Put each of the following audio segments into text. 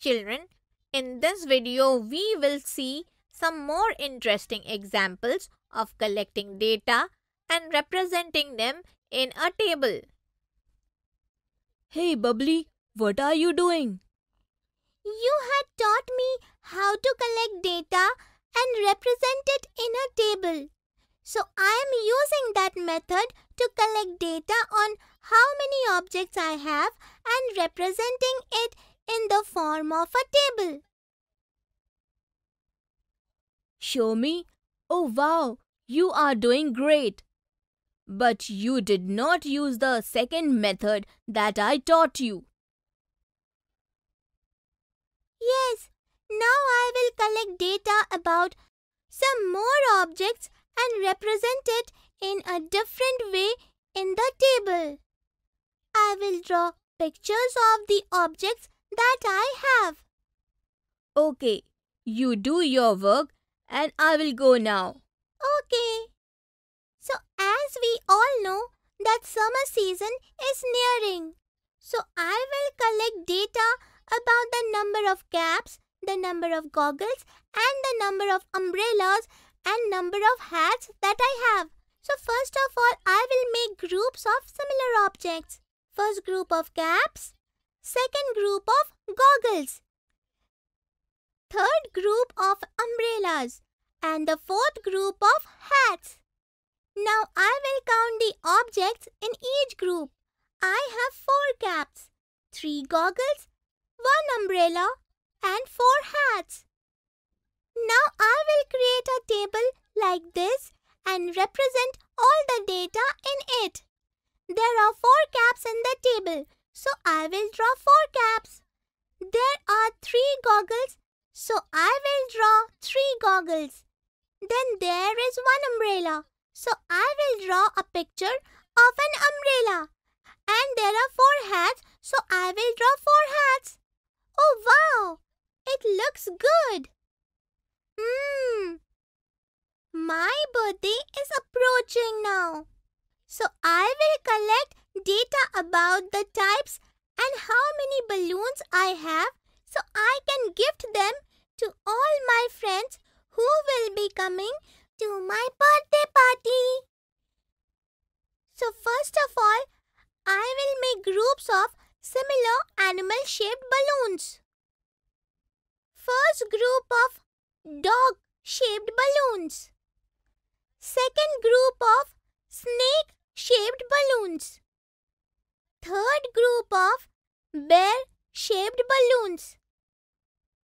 Children, in this video we will see some more interesting examples of collecting data and representing them in a table. Hey Bubbly, what are you doing? You had taught me how to collect data and represent it in a table. So I am using that method to collect data on how many objects I have and representing it in the form of a table. Show me. Oh wow, you are doing great. But you did not use the second method that I taught you. Yes, now I will collect data about some more objects and represent it in a different way in the table. I will draw pictures of the objects that I have. Okay, you do your work and I will go now. Okay. So, as we all know that summer season is nearing, so I will collect data about the number of caps, the number of goggles, and the number of umbrellas and number of hats that I have. So, first of all, I will make groups of similar objects. First group of caps, Second group of goggles. Third group of umbrellas. And the fourth group of hats. Now I will count the objects in each group. I have four caps, three goggles, one umbrella and four hats. Now I will create a table like this and represent all the data in it. There are four caps in the table so I will draw four caps. There are three goggles, so I will draw three goggles. Then there is one umbrella, so I will draw a picture of an umbrella. And there are four hats, so I will draw four hats. Oh wow! It looks good. Hmm. My birthday is approaching now. So I will collect data about the types and how many balloons I have so I can gift them to all my friends who will be coming to my birthday party. So first of all, I will make groups of similar animal shaped balloons. First group of dog shaped balloons. Second group of snake shaped balloons. Third group of bear-shaped balloons.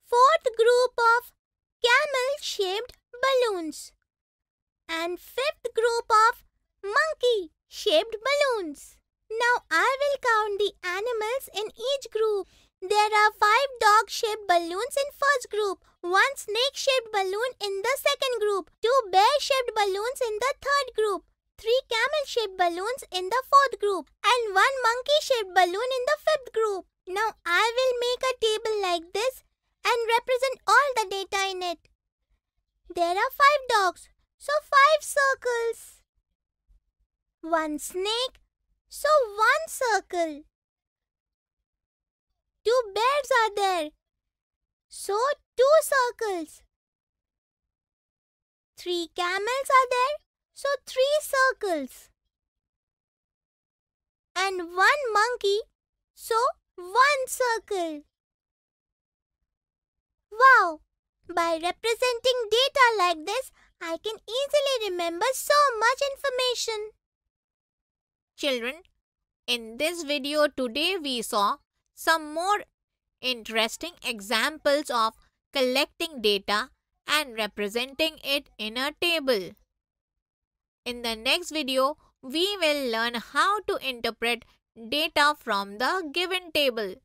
Fourth group of camel-shaped balloons. And fifth group of monkey-shaped balloons. Now I will count the animals in each group. There are five dog-shaped balloons in first group, one snake-shaped balloon in the second group, two bear-shaped balloons in the third group, three camel-shaped balloons in the fourth group and one monkey-shaped balloon in the fifth group. Now I will make a table like this and represent all the data in it. There are five dogs, so five circles. One snake, so one circle. Two bears are there, so two circles. Three camels are there, so three circles. And one monkey, so one circle. Wow! By representing data like this, I can easily remember so much information. Children, in this video today we saw some more interesting examples of collecting data and representing it in a table. In the next video, we will learn how to interpret data from the given table.